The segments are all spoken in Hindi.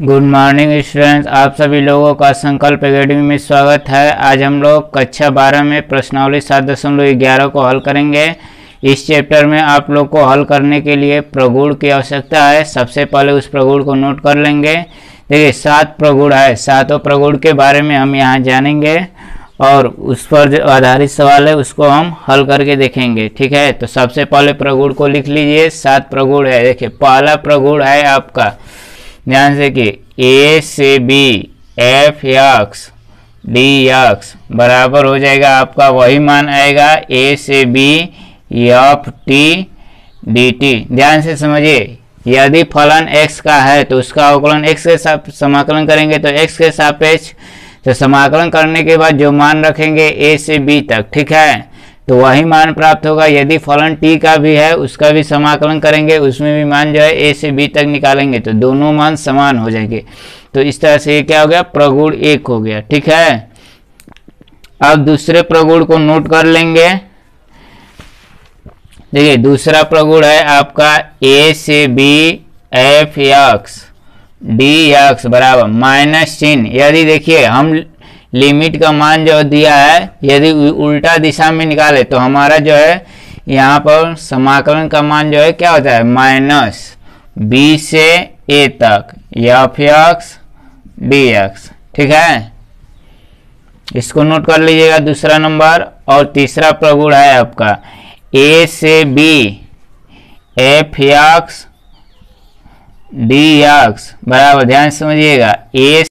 गुड मॉर्निंग स्टूडेंट्स आप सभी लोगों का संकल्प अकेडमी में स्वागत है आज हम लोग कक्षा बारह में प्रश्नावली सात दशमलव ग्यारह को हल करेंगे इस चैप्टर में आप लोग को हल करने के लिए प्रगुण की आवश्यकता है सबसे पहले उस प्रगुण को नोट कर लेंगे देखिए सात प्रगुण है सातों प्रगुण के बारे में हम यहाँ जानेंगे और उस पर जो आधारित सवाल है उसको हम हल करके देखेंगे ठीक है तो सबसे पहले प्रगुण को लिख लीजिए सात प्रगुण है देखिए पहला प्रगुण है आपका ध्यान से कि ए से b f x d x बराबर हो जाएगा आपका वही मान आएगा ए से b f t d t ध्यान से समझिए यदि फलन x का है तो उसका अवकलन x के साथ समाकलन करेंगे तो x के सापेक्ष तो समाकलन करने के बाद जो मान रखेंगे a से b तक ठीक है तो वही मान प्राप्त होगा यदि फलन टी का भी है उसका भी समाकलन करेंगे उसमें भी मान जो है ए से बी तक निकालेंगे तो दोनों मान समान हो जाएंगे तो इस तरह से ये क्या हो गया प्रगुण एक हो गया ठीक है अब दूसरे प्रगुण को नोट कर लेंगे देखिए दूसरा प्रगुण है आपका ए से b f x d x बराबर माइनस चिन्ह यदि देखिए हम लिमिट का मान जो दिया है यदि उल्टा दिशा में निकाले तो हमारा जो है यहाँ पर समाकलन का मान जो है क्या होता है माइनस बी से ए तक एफ एक्स डी एक्स ठीक है इसको नोट कर लीजिएगा दूसरा नंबर और तीसरा प्रगुण है आपका ए से b f x d x बराबर ध्यान समझिएगा ए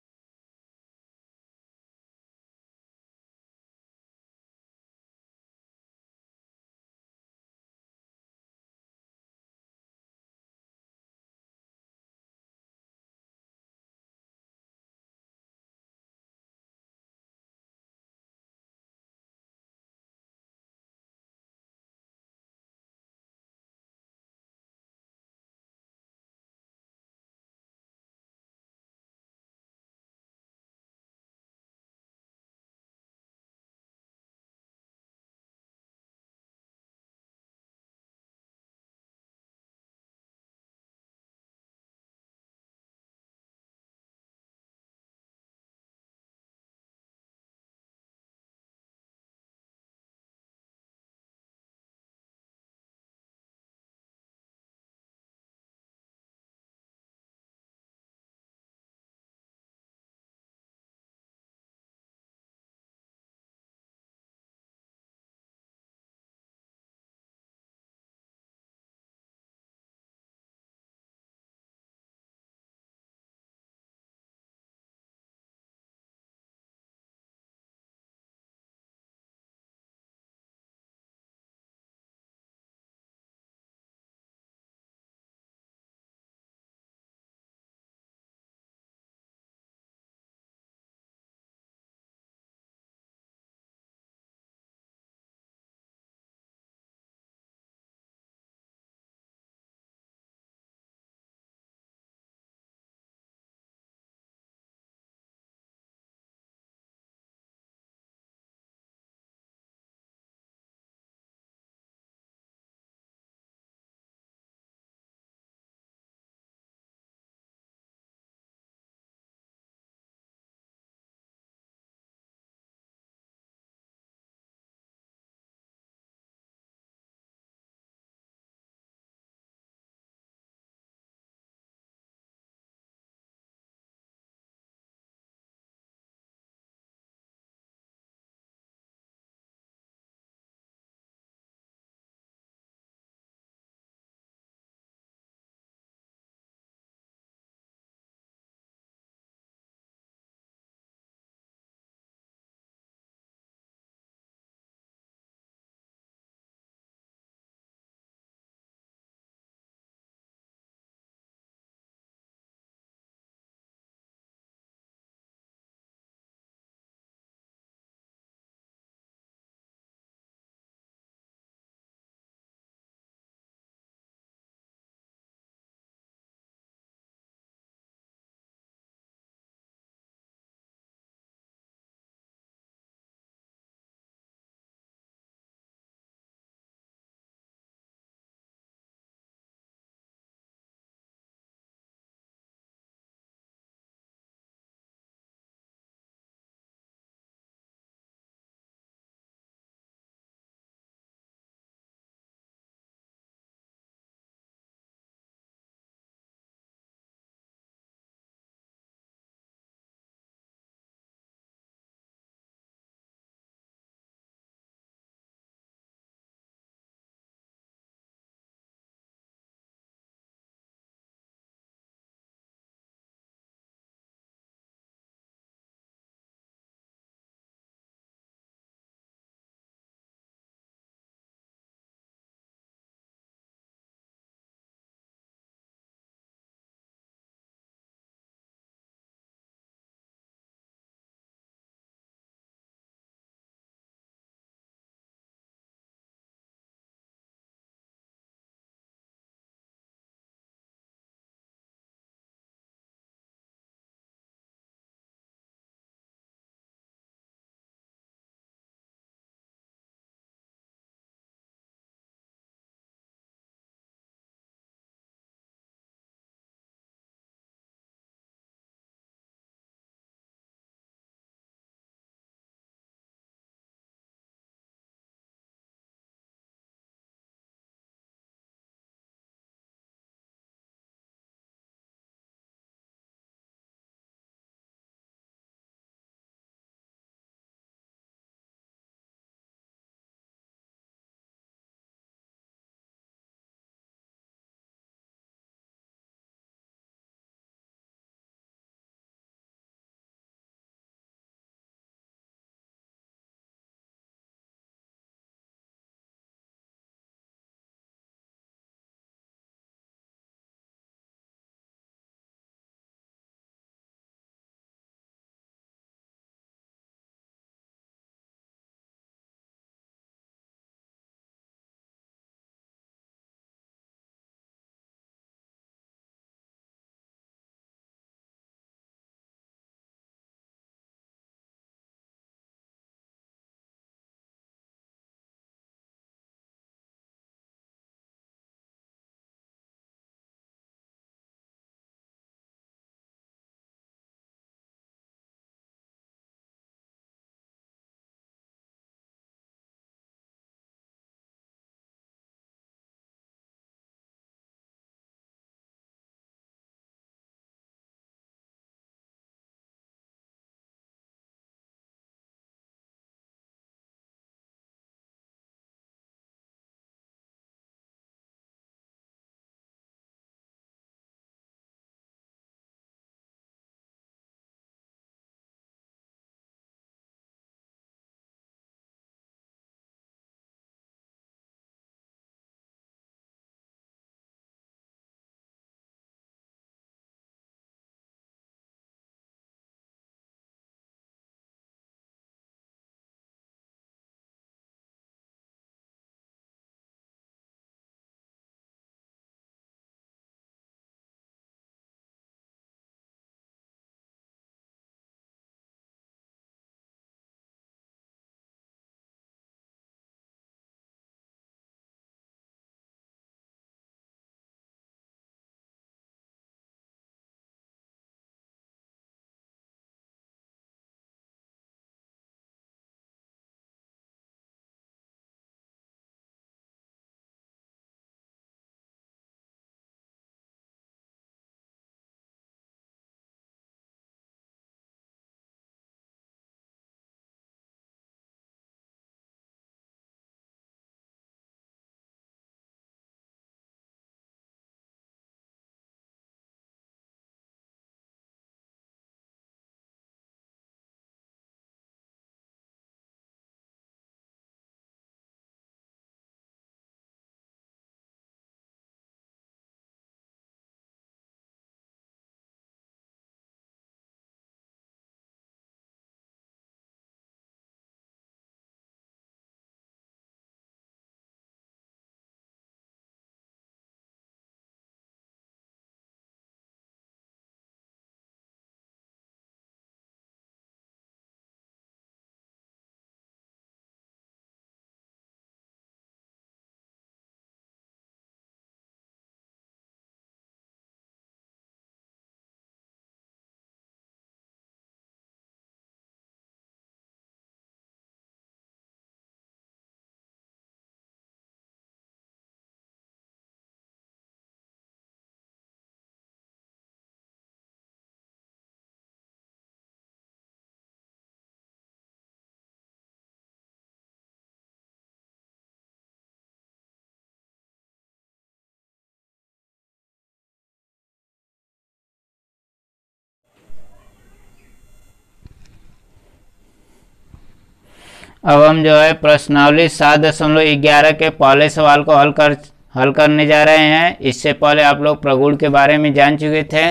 अब हम जो है प्रश्नावली सात दशमलव ग्यारह के पहले सवाल को हल कर हल करने जा रहे हैं इससे पहले आप लोग प्रगुण के बारे में जान चुके थे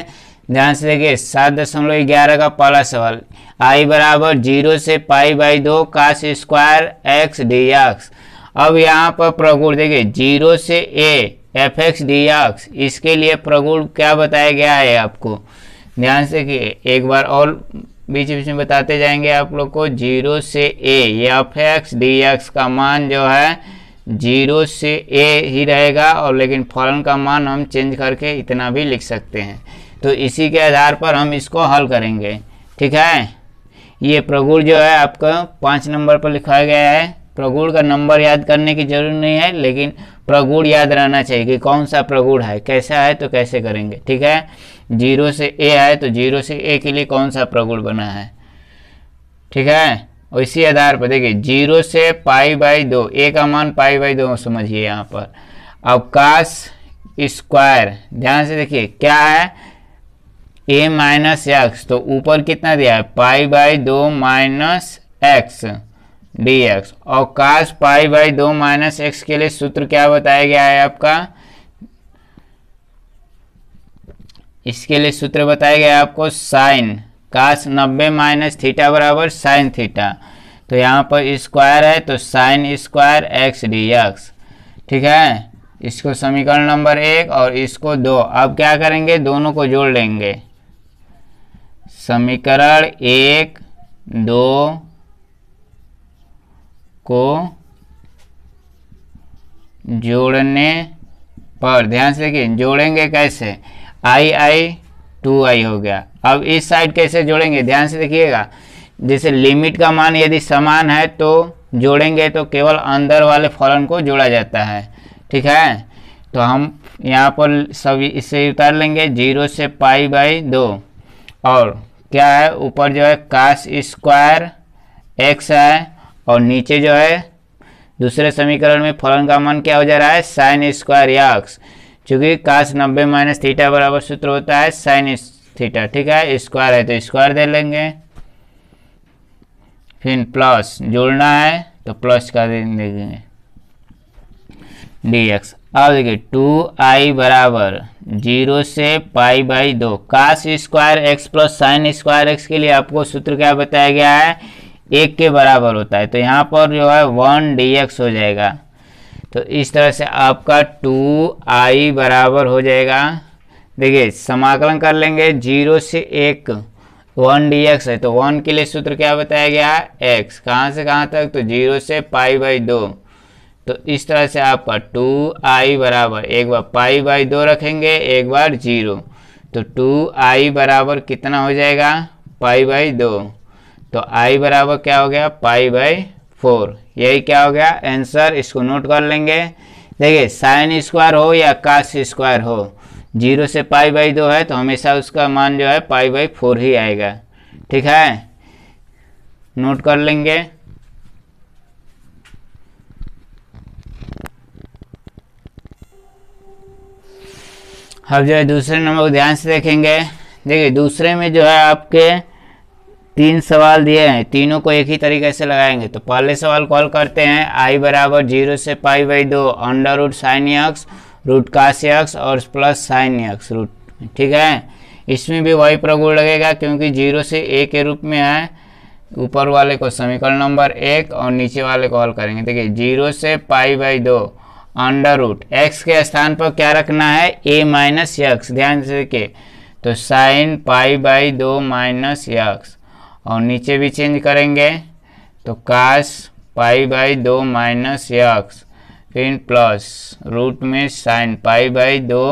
ध्यान से देखिए सात दशमलव ग्यारह का पहला सवाल आई बराबर जीरो से पाई बाई दो cos square x d x अब यहाँ पर प्रगुण देखिए जीरो से a f x d x इसके लिए प्रगुण क्या बताया गया है आपको ध्यान से देखिए एक बार और बीच बीच में बताते जाएंगे आप लोग को जीरो से ए ये एफ एक्स डी एक्स का मान जो है जीरो से ए ही रहेगा और लेकिन फॉरन का मान हम चेंज करके इतना भी लिख सकते हैं तो इसी के आधार पर हम इसको हल करेंगे ठीक है ये प्रगुण जो है आपका पाँच नंबर पर लिखा गया है प्रगुण का नंबर याद करने की जरूरत नहीं है लेकिन प्रगुण याद रहना चाहिए कि कौन सा प्रगुण है कैसा है तो कैसे करेंगे ठीक है जीरो से ए आए तो जीरो से ए के लिए कौन सा प्रगुण बना है ठीक है और इसी आधार पर देखिए जीरो से पाई बाई दो ए का मान पाई बाई दो समझिए यहाँ पर अवकाश स्क्वायर ध्यान से देखिए क्या है ए माइनस एक्स तो ऊपर कितना दिया है पाई बाई दो माइनस एक्स डी एक्स अवकाश पाई बाई दो माइनस एक्स के लिए सूत्र क्या बताया गया है आपका इसके लिए सूत्र बताया गया आपको साइन कास नब्बे माइनस थीटा बराबर साइन थीटा तो यहाँ पर स्क्वायर है तो sine square x d x ठीक है इसको समीकरण नंबर एक और इसको दो अब क्या करेंगे दोनों को जोड़ लेंगे समीकरण एक दो को जोड़ने पर ध्यान से देखिए जोड़ेंगे कैसे आई आई टू आई हो गया अब इस साइड कैसे जोड़ेंगे ध्यान से देखिएगा जैसे लिमिट का मान यदि समान है तो जोड़ेंगे तो केवल अंदर वाले फॉरन को जोड़ा जाता है ठीक है तो हम यहाँ पर सब इसे उतार लेंगे जीरो से पाई बाई दो और क्या है ऊपर जो है काश स्क्वायर एक्स है और नीचे जो है दूसरे समीकरण में फलन का मान क्या हो जा रहा है साइन स्क्वायर या एक्स चूंकि काश नब्बे माइनस थीटा बराबर सूत्र होता है साइन थीटा ठीक है स्क्वायर है तो स्क्वायर दे लेंगे फिर प्लस जोड़ना है तो प्लस का दे देंगे डी एक्स अब देखिए टू आई बराबर जीरो से पाई बाई दो cos square x plus sine square x के लिए आपको सूत्र क्या बताया गया है एक के बराबर होता है तो यहाँ पर जो है वन डी एक्स हो जाएगा तो इस तरह से आपका टू आई बराबर हो जाएगा देखिए समाकलन कर लेंगे जीरो से एक वन डी एक्स है तो वन के लिए सूत्र क्या बताया गया एक्स कहाँ से कहाँ तक तो जीरो से पाई बाई दो तो इस तरह से आपका टू आई बराबर एक बार पाई बाई दो रखेंगे एक बार जीरो तो टू आई बराबर कितना हो जाएगा पाई बाई दो तो आई बराबर क्या हो गया पाई बाई फोर यही क्या हो गया आंसर इसको नोट कर लेंगे देखिए साइन स्क्वायर हो या काश स्क्वायर हो जीरो से पाई बाई दो है तो हमेशा उसका मान जो है पाई बाई फोर ही आएगा ठीक है नोट कर लेंगे अब जो है दूसरे नंबर को ध्यान से देखेंगे देखिए दूसरे में जो है आपके तीन सवाल दिए हैं तीनों को एक ही तरीके से लगाएंगे तो पहले सवाल कॉल करते हैं आई बराबर जीरो से पाई बाई दो under root sine x root cos x और प्लस साइन यक्स रूट ठीक है इसमें भी वही प्रगुण लगेगा क्योंकि जीरो से ए के रूप में है ऊपर वाले को समीकरण नंबर एक और नीचे वाले को करेंगे देखिए जीरो से पाई बाई दो अंडर रूट एक्स के स्थान पर क्या रखना है ए माइनस यक्स ध्यान से देखिए तो साइन पाई बाई दो माइनस यक्स और नीचे भी चेंज करेंगे तो काश पाई बाई दो माइनस यक्स फिर प्लस रूट में साइन पाई बाई दो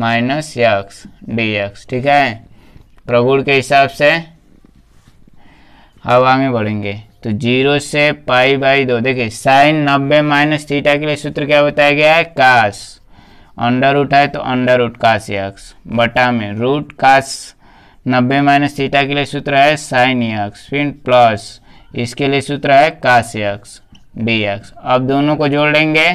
माइनस यक्स डी एक्स ठीक है प्रगुण के हिसाब से अब आगे बढ़ेंगे तो जीरो से पाई बाई दो देखिए साइन नब्बे माइनस थीटा के लिए सूत्र क्या बताया गया है काश अंडर रूट है तो अंडर रूट काश यक्स बटा में रूट काश नब्बे माइनस थीटा के लिए सूत्र है साइन एक्स फिर प्लस इसके लिए सूत्र है काश एक्स डी एक्स अब दोनों को जोड़ लेंगे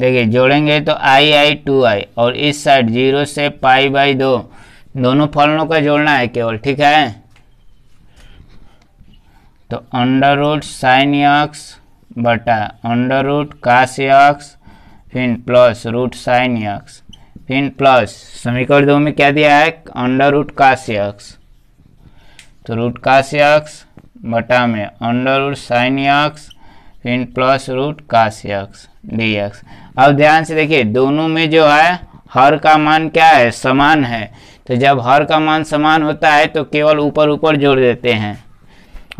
देखिए जोड़ेंगे तो आई आई टू आई और इस साइड जीरो से पाई बाई दो दोनों फलनों का जोड़ना है केवल ठीक है तो अंडर रूट साइन यक्स बटा अंडर रूट काश यक्स फिन प्लस रूट साइन यक्स फिन प्लस समीकरण दो में क्या दिया है अंडर रूट काश यक्स तो रूट काश यक्स बटा में अंडर रूट साइन यक्स फिर plus root cos x d x अब ध्यान से देखिए दोनों में जो है हर का मान क्या है समान है तो जब हर का मान समान होता है तो केवल ऊपर ऊपर जोड़ देते हैं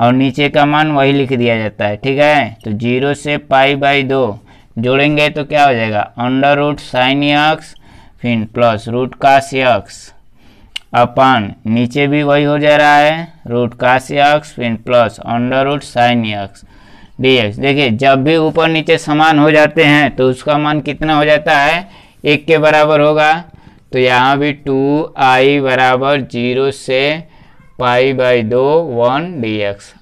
और नीचे का मान वही लिख दिया जाता है ठीक है तो जीरो से पाई बाई दो जोड़ेंगे तो क्या हो जाएगा अंडर रूट साइन यक्स फिर plus root cos x upon नीचे भी वही हो जा रहा है रूट काश यक्स फिर plus under root sine x d x देखिए जब भी ऊपर नीचे समान हो जाते हैं तो उसका मान कितना हो जाता है एक के बराबर होगा तो यहाँ भी टू आई बराबर जीरो से पाई बाई दो वन डी एक्स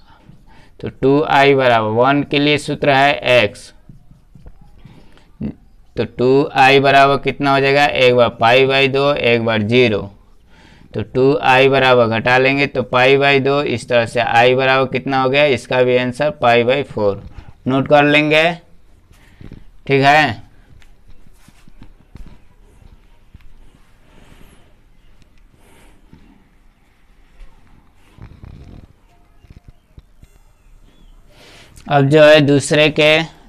तो टू आई बराबर वन के लिए सूत्र है एक्स तो टू आई बराबर कितना हो जाएगा एक बार पाई बाई दो एक बार जीरो तो टू आई बराबर घटा लेंगे तो पाई बाई दो इस तरह से आई बराबर कितना हो गया इसका भी answer pi by four note कर लेंगे ठीक है अब जो है दूसरे के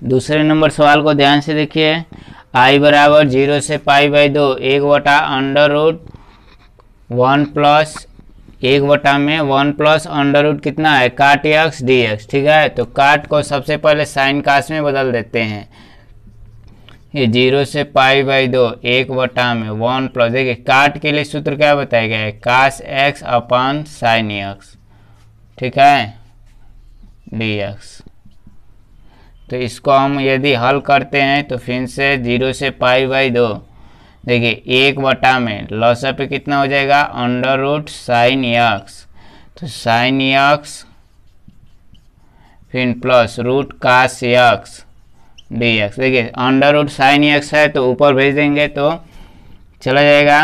दूसरे नंबर सवाल को ध्यान से देखिए आई बराबर जीरो से पाई बाई दो एक वटा अंडर रूट वन प्लस एक वटा में वन प्लस अंडर रूट कितना है काट एक्स डी एक्स ठीक है तो काट को सबसे पहले साइन काश में बदल देते हैं ये जीरो से पाई बाई दो एक वटा में वन प्लस देखिए काट के लिए सूत्र क्या बताया गया है काश एक्स अपान साइन एक्स ठीक है डी एक्स तो इसको हम यदि हल करते हैं तो फिर से जीरो से पाई बाई दो देखिए एक बटा में लॉसा कितना हो जाएगा अंडर रूट साइन यक्स तो साइन यक्स फिर plus root cos x d x देखिए अंडर रूट साइन यक्स है तो ऊपर भेज देंगे तो चला जाएगा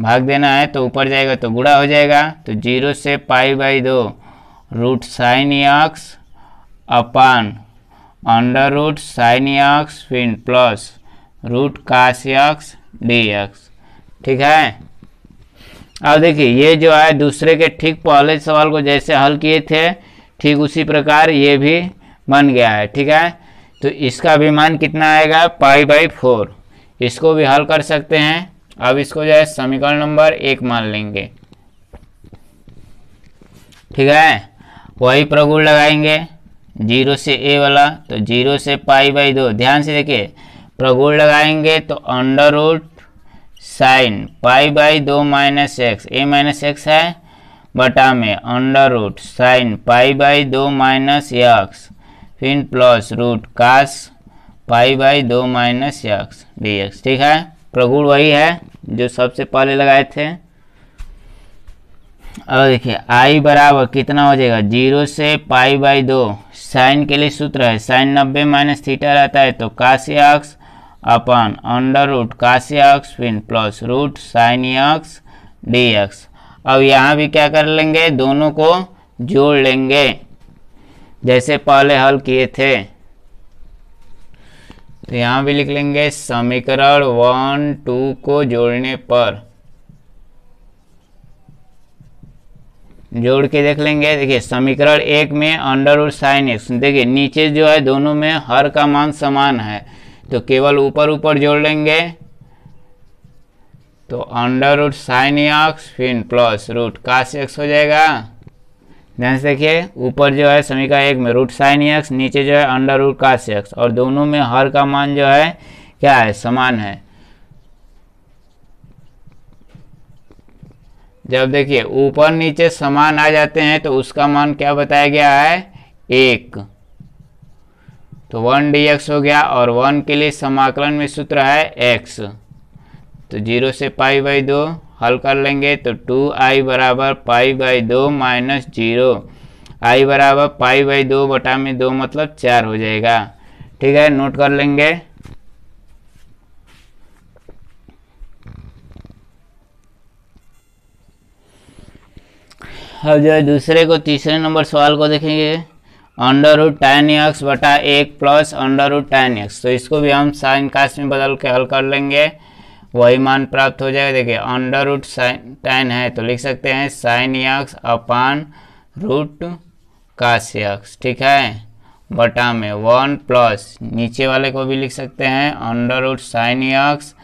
भाग देना है तो ऊपर जाएगा तो गुड़ा हो जाएगा तो जीरो से पाई बाई दो root sine x upon under root sine x फिन plus root cos x d x ठीक है अब देखिए ये जो है दूसरे के ठीक पहले सवाल को जैसे हल किए थे ठीक उसी प्रकार ये भी बन गया है ठीक है तो इसका भी मान कितना आएगा पाई बाई फोर इसको भी हल कर सकते हैं अब इसको जो है समीकरण नंबर एक मान लेंगे ठीक है वही प्रगुण लगाएंगे जीरो से ए वाला तो जीरो से पाई बाई दो ध्यान से देखिए प्रगुड़ लगाएंगे तो under root sine pi by दो minus x a minus x है बटा में under root sine pi by दो माइनस यक्स फिर plus root cos pi by दो माइनस यक्स डी ठीक है प्रगुण वही है जो सबसे पहले लगाए थे और देखिए आई बराबर कितना हो जाएगा जीरो से पाई बाई दो साइन के लिए सूत्र है साइन नब्बे माइनस थीटा रहता है तो cos x upon under root cos x फिन plus root sine x d x अब यहाँ भी क्या कर लेंगे दोनों को जोड़ लेंगे जैसे पहले हल किए थे तो यहाँ भी लिख लेंगे समीकरण वन टू को जोड़ने पर जोड़ के देख लेंगे देखिए समीकरण एक में अंडर रूट साइन एक्स देखिए नीचे जो है दोनों में हर का मान समान है तो केवल ऊपर ऊपर जोड़ लेंगे तो अंडर रूट साइन एक्स फिर प्लस रूट काश एक्स हो जाएगा ध्यान से देखिए ऊपर जो है समीकरण एक में रूट साइन एक्स नीचे जो है अंडर रूट काश एक्स और दोनों में हर का मान जो है क्या है समान है जब देखिए ऊपर नीचे समान आ जाते हैं तो उसका मान क्या बताया गया है एक तो वन डी एक्स हो गया और वन के लिए समाकलन में सूत्र है एक्स तो जीरो से पाई बाई दो हल कर लेंगे तो टू आई बराबर पाई बाई दो माइनस जीरो आई बराबर पाई बाई दो बटा में दो मतलब चार हो जाएगा ठीक है नोट कर लेंगे अब जो है दूसरे को तीसरे नंबर सवाल को देखेंगे अंडर रूट टेन एक्स बटा एक plus under root tan x तो इसको भी हम साइन कास्ट में बदल के हल कर लेंगे वही मान प्राप्त हो जाएगा देखिए अंडर रूट साइन टेन है तो लिख सकते हैं sine x upon root cos x ठीक है बटा में वन प्लस नीचे वाले को भी लिख सकते हैं अंडर रूट साइन एक्स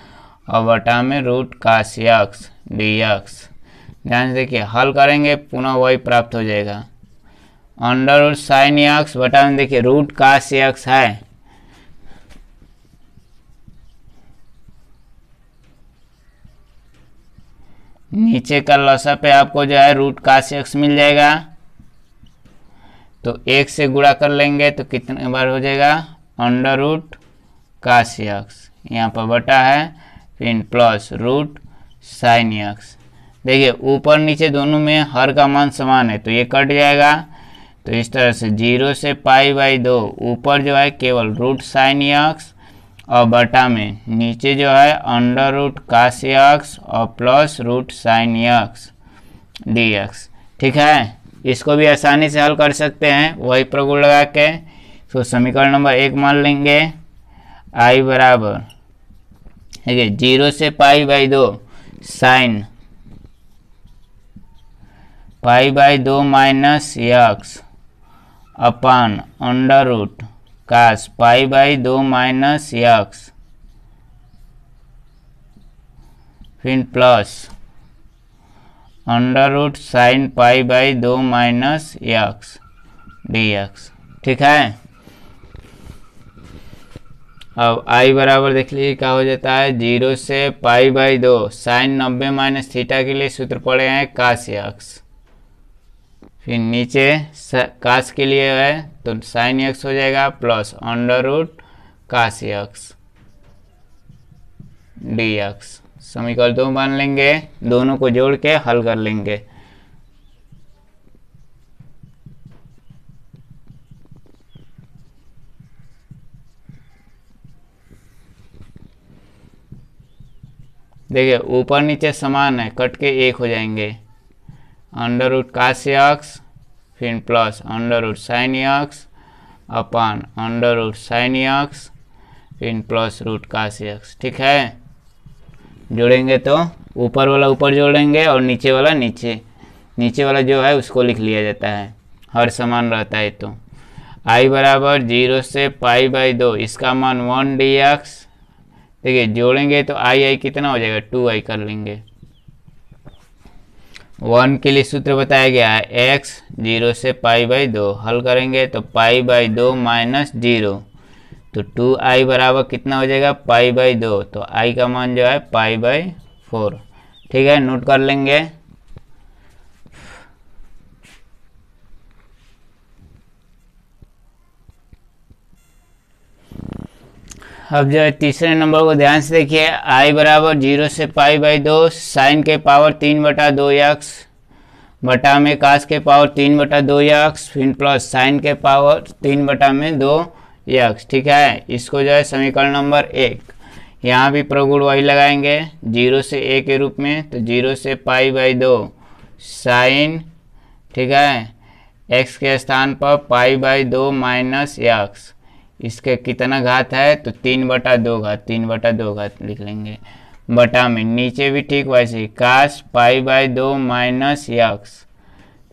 और बटा में root cos x d x ध्यान से देखिए हल करेंगे पुनः वही प्राप्त हो जाएगा अंडर रूट साइन यक्स बटा में देखिए रूट काश यक्स है नीचे का लसा पे आपको जो है रूट काश यक्स मिल जाएगा तो एक से गुणा कर लेंगे तो कितने बार हो जाएगा अंडर रूट काश यक्स यहाँ पर बटा है फिर प्लस रूट साइन यक्स देखिए ऊपर नीचे दोनों में हर का मान समान है तो ये कट जाएगा तो इस तरह से जीरो से पाई बाई दो ऊपर जो है केवल रूट साइन यक्स और बटा में नीचे जो है अंडर रूट काश यक्स और plus root sine x d x ठीक है इसको भी आसानी से हल कर सकते हैं वही प्रगुण लगा के तो समीकरण नंबर एक मान लेंगे आई बराबर ठीक है जीरो से पाई बाई दो साइन पाई बाई दो minus x upon under root cos pi by दो माइनस यक्स फिर plus under root sine pi by दो माइनस यक्स डी एक्स ठीक है अब आई बराबर देख लीजिए क्या हो जाता है जीरो से पाई बाई दो साइन नब्बे माइनस थीटा के लिए सूत्र पड़े हैं काश यक्स फिर नीचे काश के लिए है तो साइन एक्स हो जाएगा plus under root cos x d x समीकरण दो मान लेंगे दोनों को जोड़ के हल कर लेंगे देखिए ऊपर नीचे समान है कट के एक हो जाएंगे अंडर रूट काश्यक्स फिर plus under root sine x upon under root sine x फिर प्लस रूट काश्यक्स ठीक है जोड़ेंगे तो ऊपर वाला ऊपर जोड़ेंगे और नीचे वाला नीचे नीचे वाला जो है उसको लिख लिया जाता है हर समान रहता है तो आई बराबर जीरो से पाई बाई दो इसका मान वन डी एक्स देखिए जोड़ेंगे तो आई आई कितना हो जाएगा टू आई कर लेंगे वन के लिए सूत्र बताया गया है एक्स जीरो से पाई बाई दो हल करेंगे तो पाई बाई दो माइनस जीरो तो टू आई बराबर कितना हो जाएगा पाई बाई दो तो आई का मान जो है पाई बाई फोर ठीक है नोट कर लेंगे अब जो तीसरे नंबर को ध्यान से देखिए आई बराबर जीरो से पाई बाई दो साइन के पावर तीन बटा दो यक्स बटा में कास के पावर तीन बटा दो यक्स फिर प्लस साइन के पावर तीन बटा में दो यक्स ठीक है इसको जो है समीकरण नंबर एक यहाँ भी प्रगुण वही लगाएंगे जीरो से ए के रूप में तो जीरो से पाई बाई दो साइन ठीक है एक्स के स्थान पर पाई बाई दो माइनस यक्स इसके कितना घात है तो तीन बटा दो घात तीन बटा दो घात लिख लेंगे बटा में नीचे भी ठीक वैसे ही काश पाई बाई दो माइनस यक्स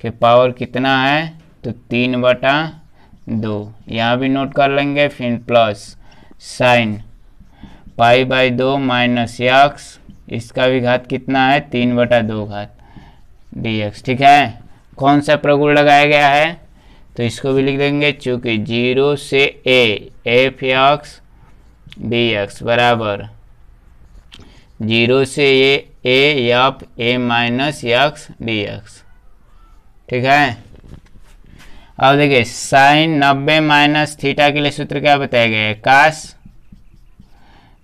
के पावर कितना है तो तीन बटा दो यहाँ भी नोट कर लेंगे फिर प्लस साइन पाई बाय दो माइनस यक्स इसका भी घात कितना है तीन बटा दो घात डी एक्स ठीक है कौन सा प्रगुण लगाया गया है तो इसको भी लिख देंगे चूँकि जीरो से a f x b x बराबर जीरो से a f a minus x d x ठीक है अब देखिए साइन नब्बे माइनस थीटा के लिए सूत्र क्या बताया गया है काश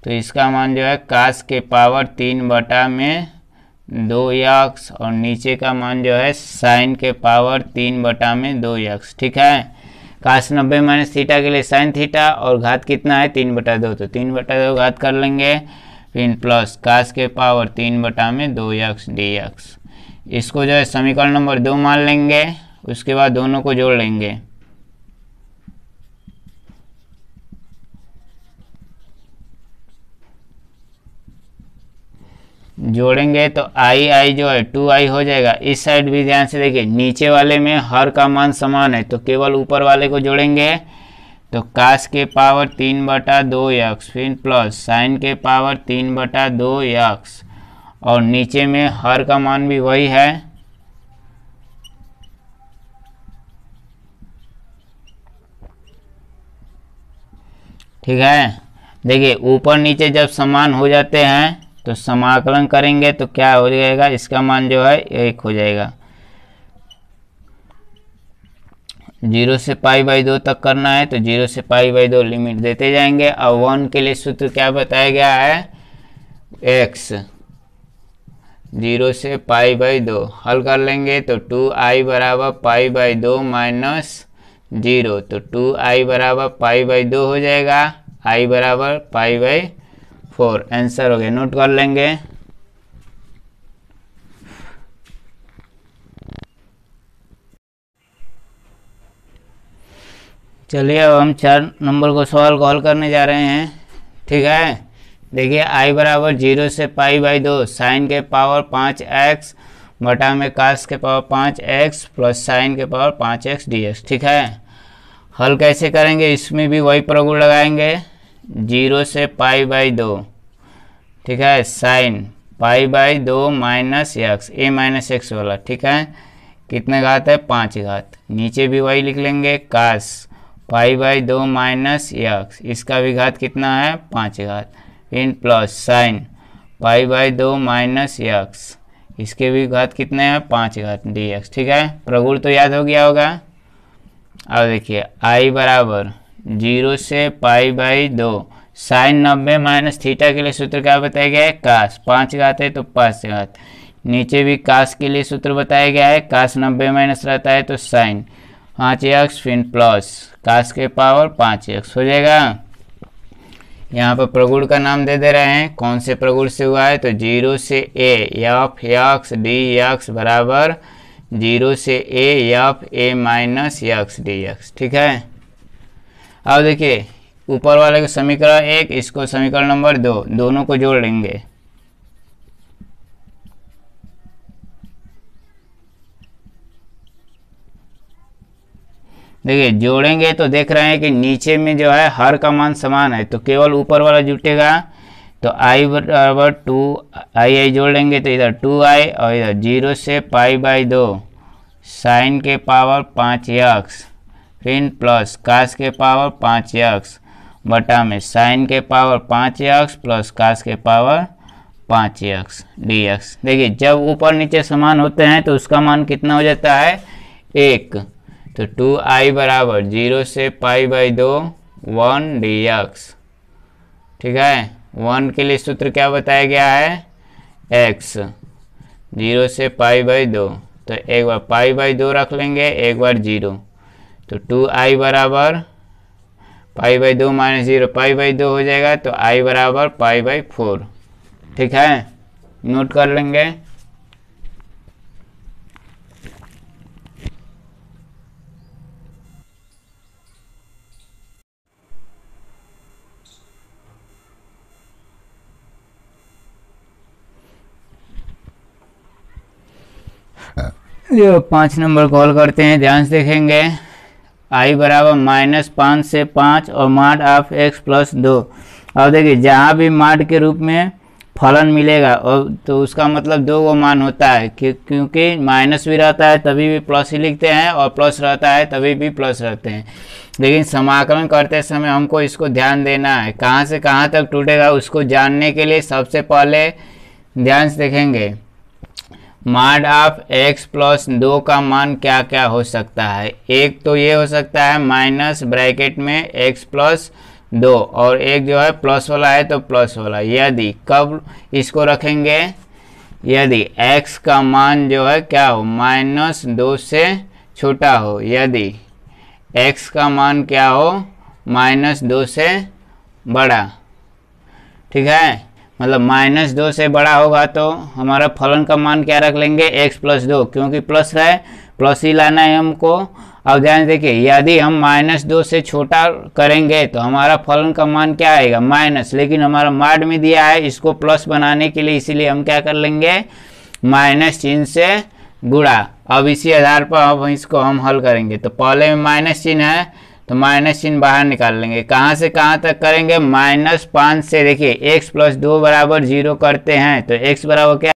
तो इसका मान जो है काश के पावर तीन बटा में दो यक्स और नीचे का मान जो है साइन के पावर तीन बटा में दो यक्स ठीक है काश नब्बे माइनस थीटा के लिए साइन थीटा और घात कितना है तीन बटा दो तो तीन बटा दो घात कर लेंगे फिर प्लस काश के पावर तीन बटा में दो यक्स डी यक्स इसको जो है समीकरण नंबर दो मान लेंगे उसके बाद दोनों को जोड़ लेंगे जोड़ेंगे तो आई आई जो है टू आई हो जाएगा इस साइड भी ध्यान से देखिए नीचे वाले में हर का मान समान है तो केवल ऊपर वाले को जोड़ेंगे तो कास के पावर तीन बटा दो यक्स फिर प्लस साइन के पावर तीन बटा दो यक्स और नीचे में हर का मान भी वही है ठीक है देखिए ऊपर नीचे जब समान हो जाते हैं तो समाकलन करेंगे तो क्या हो जाएगा इसका मान जो है एक हो जाएगा जीरो से पाई बाई दो तक करना है तो जीरो से पाई बाई दो लिमिट देते जाएंगे और वन के लिए सूत्र क्या बताया गया है एक्स जीरो से पाई बाई दो हल कर लेंगे तो टू आई बराबर पाई बाई दो माइनस जीरो तो टू आई बराबर पाई बाई दो हो जाएगा आई बराबर पाई बाई फोर आंसर हो गया नोट कर लेंगे चलिए अब हम चार नंबर को सवाल कॉल करने जा रहे हैं ठीक है देखिए आई बराबर जीरो से पाई बाई दो साइन के पावर पाँच एक्स बटा में कास के पावर पाँच एक्स प्लस साइन के पावर पाँच एक्स डी एक्स ठीक है हल कैसे करेंगे इसमें भी वही प्रगुण लगाएंगे जीरो से पाई बाई दो ठीक है साइन पाई बाई दो minus x a minus x वाला ठीक है कितने घात है पाँच घात नीचे भी वही लिख लेंगे कास पाई बाई दो माइनस एक्स इसका भी घात कितना है पाँच घात इन प्लस साइन पाई बाई दो माइनस एक्स इसके भी घात कितने हैं पाँच घात डी एक्स ठीक है प्रगुण तो याद हो गया होगा और देखिए आई बराबर जीरो से पाई बाई दो साइन नब्बे माइनस थीटा के लिए सूत्र क्या बताया गया है काश पाँच घात है तो पाँच घात नीचे भी काश के लिए सूत्र बताया गया है काश नब्बे माइनस रहता है तो साइन पाँच एक्स फिन प्लस काश के पावर पाँच एक्स हो जाएगा यहाँ पर प्रगुण का नाम दे दे रहे हैं कौन से प्रगुण से हुआ है तो जीरो से a f x d x बराबर जीरो से a f a minus x d x ठीक है अब देखिए ऊपर वाले का समीकरण एक इसको समीकरण नंबर दो दोनों को जोड़ लेंगे देखिए जोड़ेंगे तो देख रहे हैं कि नीचे में जो है हर का मान समान है तो केवल ऊपर वाला जुटेगा तो आई बराबर टू आई आई जोड़ लेंगे तो इधर टू आई और इधर जीरो से पाई बाई दो साइन के पावर पाँच यक्स फिन प्लस कास के पावर पाँच यक्स बटा में साइन के पावर पाँच यक्स प्लस कास के पावर पाँच यक्स डी एक्स देखिए जब ऊपर नीचे समान होते हैं तो उसका मान कितना हो जाता है एक तो टू आई बराबर जीरो से पाई बाई दो वन डी एक्स ठीक है वन के लिए सूत्र क्या बताया गया है एक्स जीरो से पाई बाई दो तो एक बार पाई बाई दो रख लेंगे एक बार जीरो तो टू आई बराबर पाई बाई दो माइनस जीरो पाई बाई दो हो जाएगा तो आई बराबर पाई बाई फोर ठीक है नोट कर लेंगे हाँ। पाँच नंबर कॉल करते हैं ध्यान से देखेंगे आई बराबर माइनस पाँच से पाँच और माड ऑफ एक्स प्लस दो अब देखिए जहाँ भी माड के रूप में फलन मिलेगा और तो उसका मतलब दो वो मान होता है क्योंकि माइनस भी रहता है तभी भी प्लस ही लिखते हैं और प्लस रहता है तभी भी प्लस रहते हैं लेकिन समाकलन करते समय हमको इसको ध्यान देना है कहाँ से कहाँ तक टूटेगा उसको जानने के लिए सबसे पहले ध्यान से देखेंगे माड ऑफ एक्स प्लस दो का मान क्या क्या हो सकता है एक तो ये हो सकता है माइनस ब्रैकेट में एक्स प्लस दो और एक जो है प्लस वाला है तो प्लस वाला यदि कब इसको रखेंगे यदि x का मान जो है क्या हो माइनस दो से छोटा हो यदि x का मान क्या हो माइनस दो से बड़ा ठीक है मतलब माइनस दो से बड़ा होगा तो हमारा फलन का मान क्या रख लेंगे एक्स प्लस दो क्योंकि प्लस रहा है प्लस ही लाना है हमको अब ध्यान देखिए यदि हम माइनस दो से छोटा करेंगे तो हमारा फलन का मान क्या आएगा माइनस लेकिन हमारा मार्ड में दिया है इसको प्लस बनाने के लिए इसीलिए हम क्या कर लेंगे माइनस चिन्ह से गुड़ा अब इसी आधार पर अब इसको हम हल करेंगे तो पहले में माइनस चिन्ह है तो माइनस चिन्ह बाहर निकाल लेंगे कहाँ से कहाँ तक करेंगे माइनस पाँच से देखिए एक्स प्लस दो बराबर जीरो करते हैं तो एक्स बराबर क्या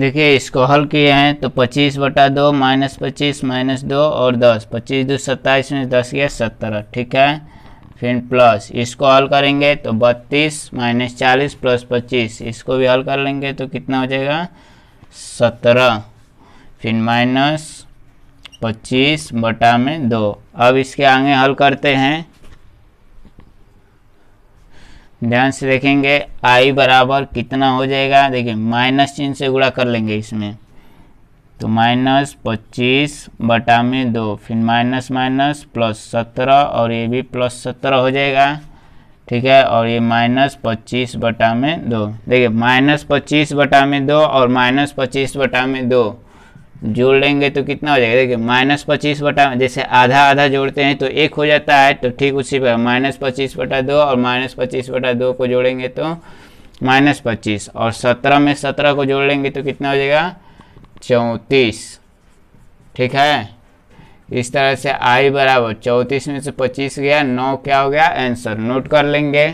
देखिए इसको हल किए हैं तो 25 बटा दो माइनस पच्चीस माइनस दो और 10 25 दो सत्ताईस में दस गया सत्रह ठीक है फिर प्लस इसको हल करेंगे तो बत्तीस माइनस चालीस प्लस पच्चीस इसको भी हल कर लेंगे तो कितना हो जाएगा सत्रह फिर माइनस पच्चीस बटा में दो अब इसके आगे हल करते हैं ध्यान से देखेंगे आई बराबर कितना हो जाएगा देखिए माइनस चिन्ह से गुड़ा कर लेंगे इसमें तो माइनस पच्चीस बटा में दो फिर माइनस माइनस प्लस सत्रह और ये भी प्लस सत्रह हो जाएगा ठीक है और ये माइनस पच्चीस बटा में दो देखिए माइनस पच्चीस बटा में दो और माइनस पच्चीस बटा में दो जोड़ लेंगे तो कितना हो जाएगा देखिए माइनस पच्चीस बटा जैसे आधा आधा जोड़ते हैं तो एक हो जाता है तो ठीक उसी पर माइनस पच्चीस बटा दो और माइनस पच्चीस बटा दो को जोड़ेंगे तो माइनस पच्चीस और सत्रह में सत्रह को जोड़ लेंगे तो कितना हो जाएगा चौंतीस ठीक है इस तरह से आई बराबर चौंतीस में से पच्चीस गया नौ क्या हो गया आंसर नोट कर लेंगे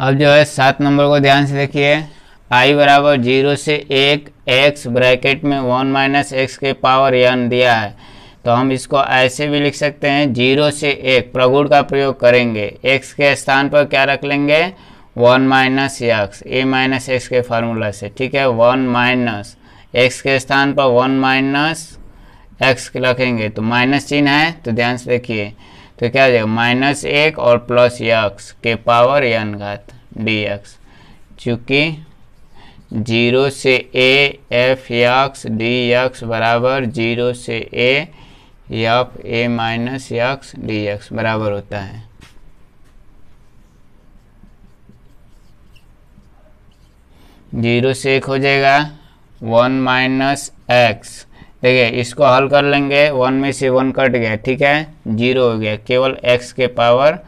अब जो है सात नंबर को ध्यान से देखिए आई बराबर जीरो से एक एक्स ब्रैकेट में वन माइनस एक्स के पावर यन दिया है तो हम इसको ऐसे भी लिख सकते हैं जीरो से एक प्रगुण का प्रयोग करेंगे एक्स के स्थान पर क्या रख लेंगे one minus x a minus x के फार्मूला से ठीक है वन माइनस एक्स के स्थान पर वन माइनस एक्स रखेंगे तो माइनस चिन्ह है तो ध्यान से देखिए तो क्या हो जाएगा माइनस एक और प्लस यक्स के पावर एन घात डी एक्स चूँकि जीरो से a f x d x बराबर जीरो से a f a minus x d x बराबर होता है जीरो से एक हो जाएगा वन माइनस एक्स देखिए इसको हल कर लेंगे वन में से वन कट गया ठीक है जीरो हो गया केवल एक्स के पावर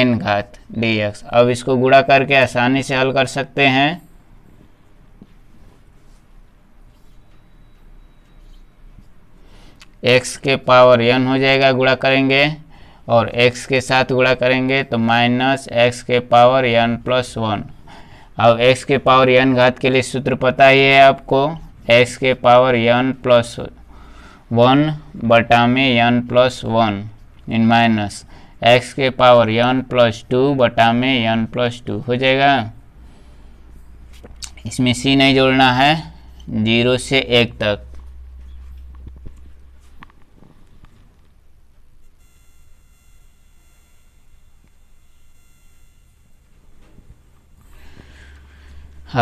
एन घात डी एक्स अब इसको गुड़ा करके आसानी से हल कर सकते हैं एक्स के पावर एन हो जाएगा गुड़ा करेंगे और एक्स के साथ गुड़ा करेंगे तो माइनस एक्स के पावर एन प्लस वन अब एक्स के पावर एन घात के लिए सूत्र पता ही है आपको एक्स के पावर यन प्लस वन बटा में यन प्लस वन इन माइनस एक्स के पावर एन प्लस टू बटा में यन प्लस टू हो जाएगा इसमें सी नहीं जोड़ना है जीरो से एक तक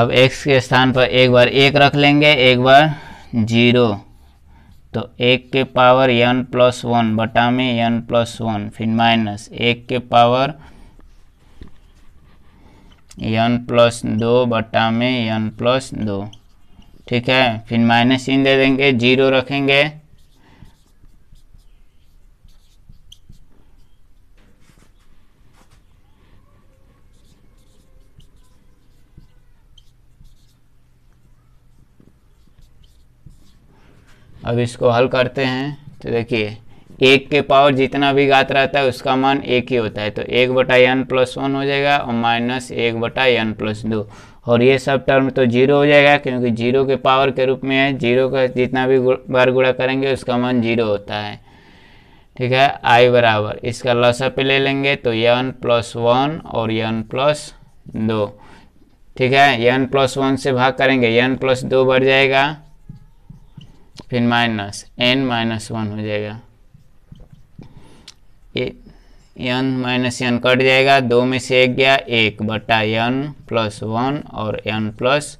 अब x के स्थान पर एक बार एक रख लेंगे एक बार जीरो तो एक के पावर n प्लस वन बटा में एन प्लस वन फिर माइनस एक के पावर एन प्लस दो बटा में यन प्लस दो ठीक है फिर माइनस इन दे देंगे जीरो रखेंगे अब इसको हल करते हैं तो देखिए एक के पावर जितना भी घात रहता है उसका मान एक ही होता है तो एक बटा एन प्लस वन हो जाएगा और माइनस एक बटा एन प्लस दो और ये सब टर्म तो जीरो हो जाएगा क्योंकि जीरो के पावर के रूप में है जीरो का जितना भी बार गुड़ा करेंगे उसका मान जीरो होता है ठीक है आई बराबर इसका लसअप पे ले लेंगे तो यन प्लस वन और यन प्लस दो ठीक है यन प्लस वन से भाग करेंगे यन प्लस दो बढ़ जाएगा फिर माइनस एन माइनस वन हो जाएगा एन माइनस एन कट जाएगा दो में से एक गया एक बटा एन प्लस वन और एन प्लस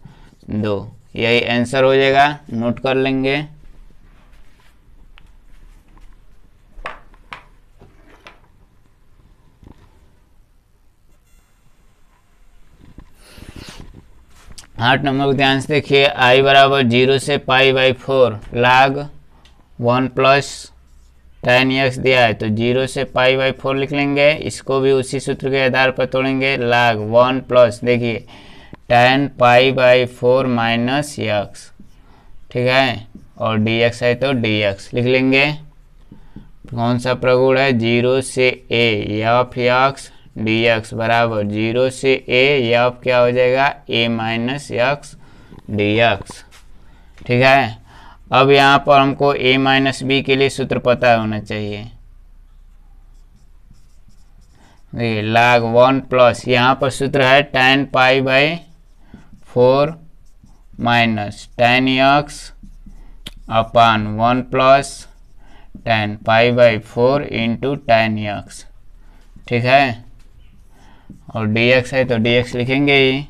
दो यही आंसर हो जाएगा नोट कर लेंगे आठ नंबर को ध्यान से देखिए आई बराबर जीरो से pi by four log one plus ten x e दिया है तो जीरो से पाई बाई फोर लिख लेंगे इसको भी उसी सूत्र के आधार पर तोड़ेंगे लाग वन प्लस देखिए ten pi by four minus x e ठीक है और डी एक्स है तो डी एक्स लिख लेंगे कौन सा प्रगुण है जीरो से a f x d x बराबर जीरो से ए एफ अब क्या हो जाएगा a minus x d x ठीक है अब यहाँ पर हमको ए माइनस बी के लिए सूत्र पता होना चाहिए देखिए लाग वन प्लस यहाँ पर सूत्र है ten pi by four minus ten x upon one plus ten pi by four into ten x ठीक है और dx है तो dx लिखेंगे ही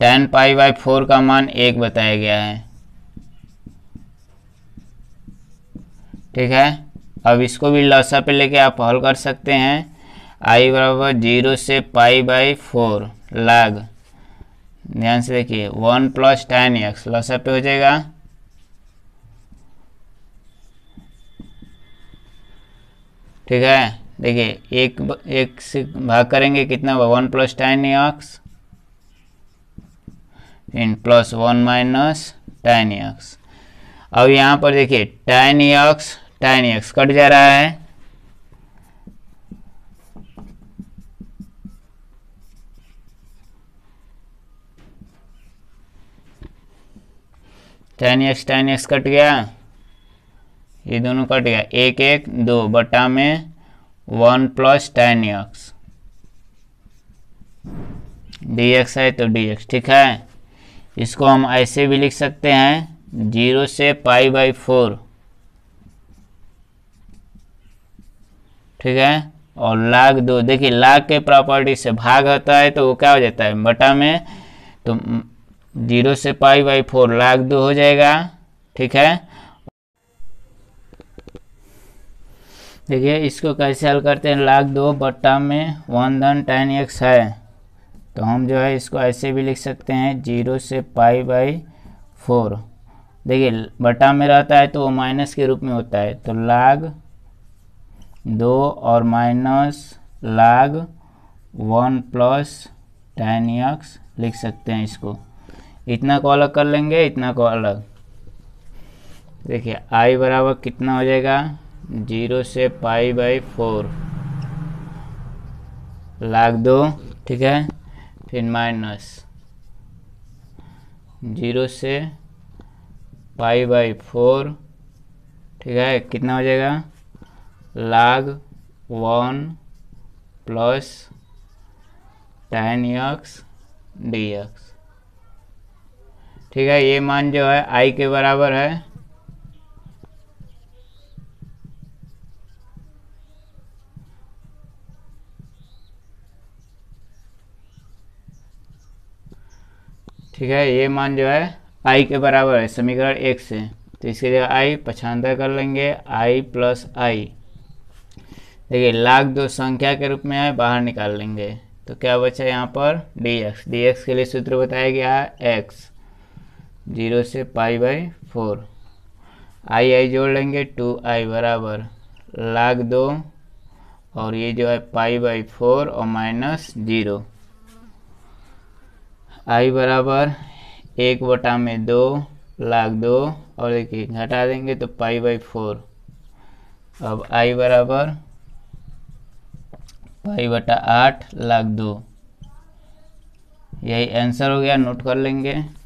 टेन पाई बाई फोर का मान एक बताया गया है ठीक है अब इसको भी लसा पे लेके आप हल कर सकते हैं आई बराबर जीरो से पाई बाई फोर लाग ध्यान से देखिए वन प्लस टेन एक्स लसा पे हो जाएगा ठीक है देखिए एक एक से भाग करेंगे कितना वन प्लस टाइन एक्स इन plus one minus tan x अब यहाँ पर देखिए टाइन एक्स टाइन एक्स कट जा रहा है टाइन एक्स टाइन एक्स कट गया ये दोनों कट गया एक एक दो बटा में one plus ten x d x है तो डी एक्स ठीक है इसको हम ऐसे भी लिख सकते हैं जीरो से पाई बाई फोर ठीक है और लाग दो देखिए लाग के प्रॉपर्टी से भाग होता है तो वो क्या हो जाता है बटा में तो जीरो से पाई बाई फोर लाख दो हो जाएगा ठीक है देखिए इसको कैसे हल करते हैं लाख दो बट्टा में वन धन टेन एक्स है तो हम जो है इसको ऐसे भी लिख सकते हैं जीरो से पाई बाई फोर देखिए बटा में रहता है तो वो माइनस के रूप में होता है तो लाग दो और माइनस लाग वन प्लस टेन एक्स लिख सकते हैं इसको इतना को अलग कर लेंगे इतना को अलग देखिए आई बराबर कितना हो जाएगा जीरो से पाई बाई फोर लाख दो ठीक है फिर माइनस जीरो से पाई बाई फोर ठीक है कितना हो जाएगा log one plus ten x d ठीक है ये मान जो है आई के बराबर है ठीक है ये मान जो है आई के बराबर है समीकरण एक से तो इसके जगह आई पछांतर कर लेंगे आई प्लस आई देखिए लाख दो संख्या के रूप में है बाहर निकाल लेंगे तो क्या बचा यहाँ पर डी एक्स डी एक्स के लिए सूत्र बताया गया है एक्स जीरो से पाई बाई फोर आई आई जोड़ लेंगे टू आई बराबर लाख दो और ये जो है पाई बाई फोर और माइनस जीरो आई बराबर एक बटा में दो लाख दो और एक एक घटा देंगे तो पाई बाई फोर अब आई बराबर पाई बटा आठ लाख दो यही आंसर हो गया नोट कर लेंगे